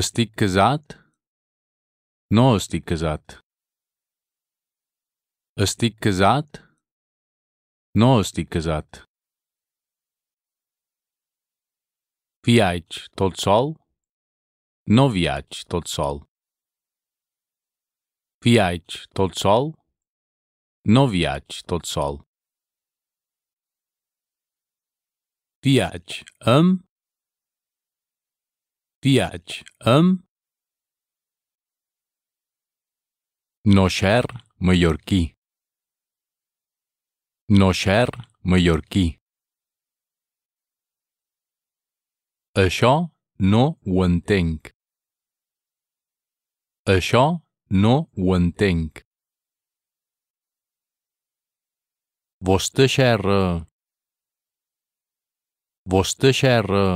Estic casat? No estic casat. Estic casat? No estic casat. Viatge tot sol? No viatge tot sol. Viatge tot sol? No viatge tot sol. Viatge amb Viatge amb Nocher mallorquí Nocher mallorquí Això no ho entenc. Això no ho entenc. Vostè xerra. Vostè xerra.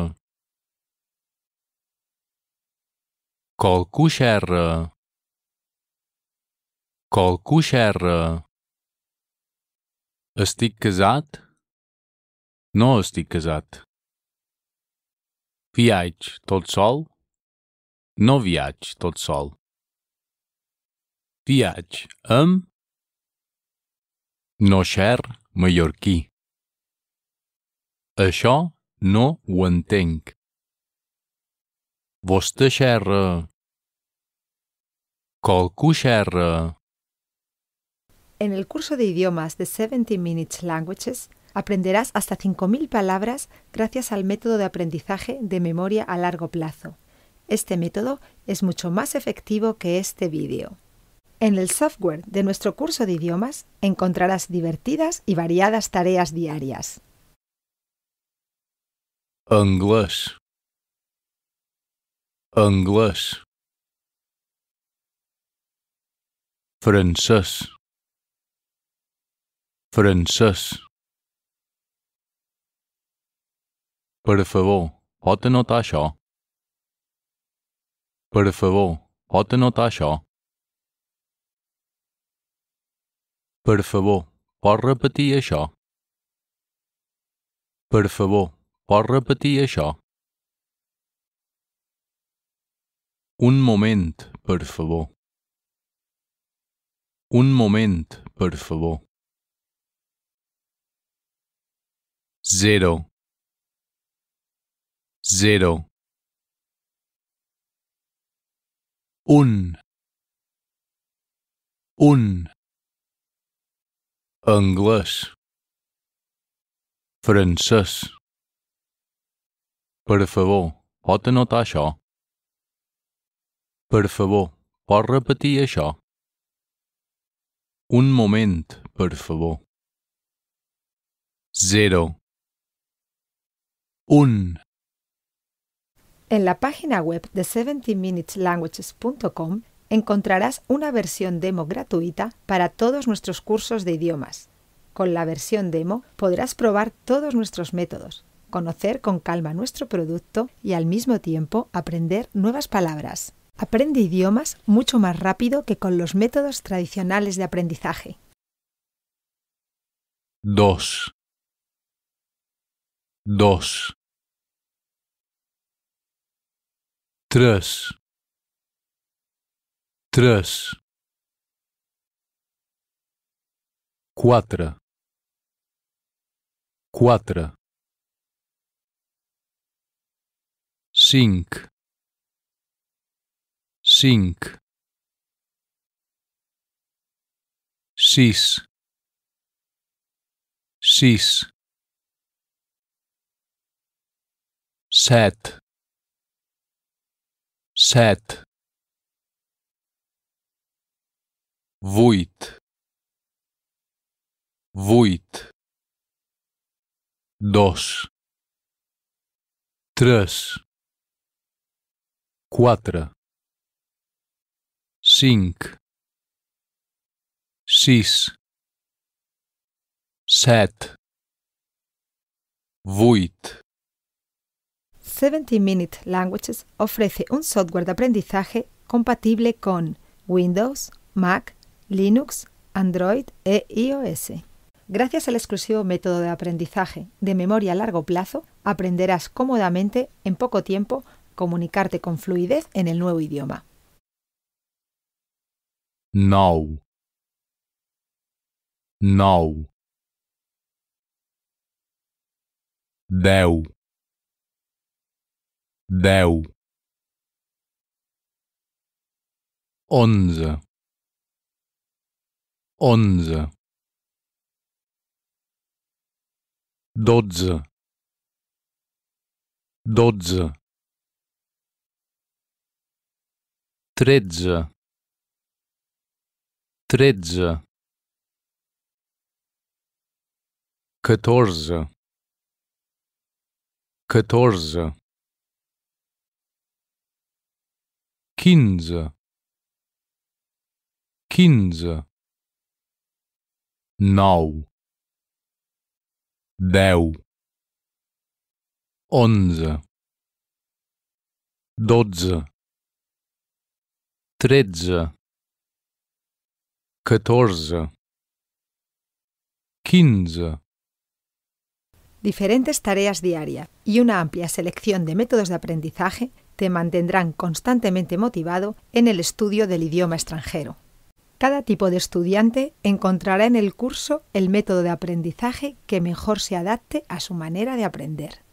Колкушер. Колкушer. Estic casat? No estic casat. Viaig tot sol? No viaig tot sol. Viaig amb? No xer mallorquí. Això no ho entenc. En el curso de idiomas de 70 Minutes Languages aprenderás hasta 5.000 palabras gracias al método de aprendizaje de memoria a largo plazo. Este método es mucho más efectivo que este vídeo. En el software de nuestro curso de idiomas encontrarás divertidas y variadas tareas diarias. anglès francès francès Per favor, pot anotar això? Per favor, pot anotar això? Per favor, pot repetir això? Per favor, pot repetir això? Un moment, per favor. Un moment, per favor. Zero. Zero. Un. Un. Anglès. Francès. Per favor, pot anotar això? Por favor, pot repetir Un momento, por favor. Zero. Un. En la página web de 17minuteslanguages.com encontrarás una versión demo gratuita para todos nuestros cursos de idiomas. Con la versión demo podrás probar todos nuestros métodos, conocer con calma nuestro producto y al mismo tiempo aprender nuevas palabras aprende idiomas mucho más rápido que con los métodos tradicionales de aprendizaje. 2. 2. 3. 3. 4. 4. 5. cinc sis sis sete, set vuit vuit dos três quatro Sync Sys, set, vuit. 70 Minute Languages ofrece un software de aprendizaje compatible con Windows, Mac, Linux, Android e iOS. Gracias al exclusivo método de aprendizaje de memoria a largo plazo, aprenderás cómodamente, en poco tiempo, comunicarte con fluidez en el nuevo idioma. nou nou deu deu onze onze dotze dotze tretze tretze quatorze quatorze quinze quinze nou deu onze dotze tretze 14 15 Diferentes tareas diarias y una amplia selección de métodos de aprendizaje te mantendrán constantemente motivado en el estudio del idioma extranjero. Cada tipo de estudiante encontrará en el curso el método de aprendizaje que mejor se adapte a su manera de aprender.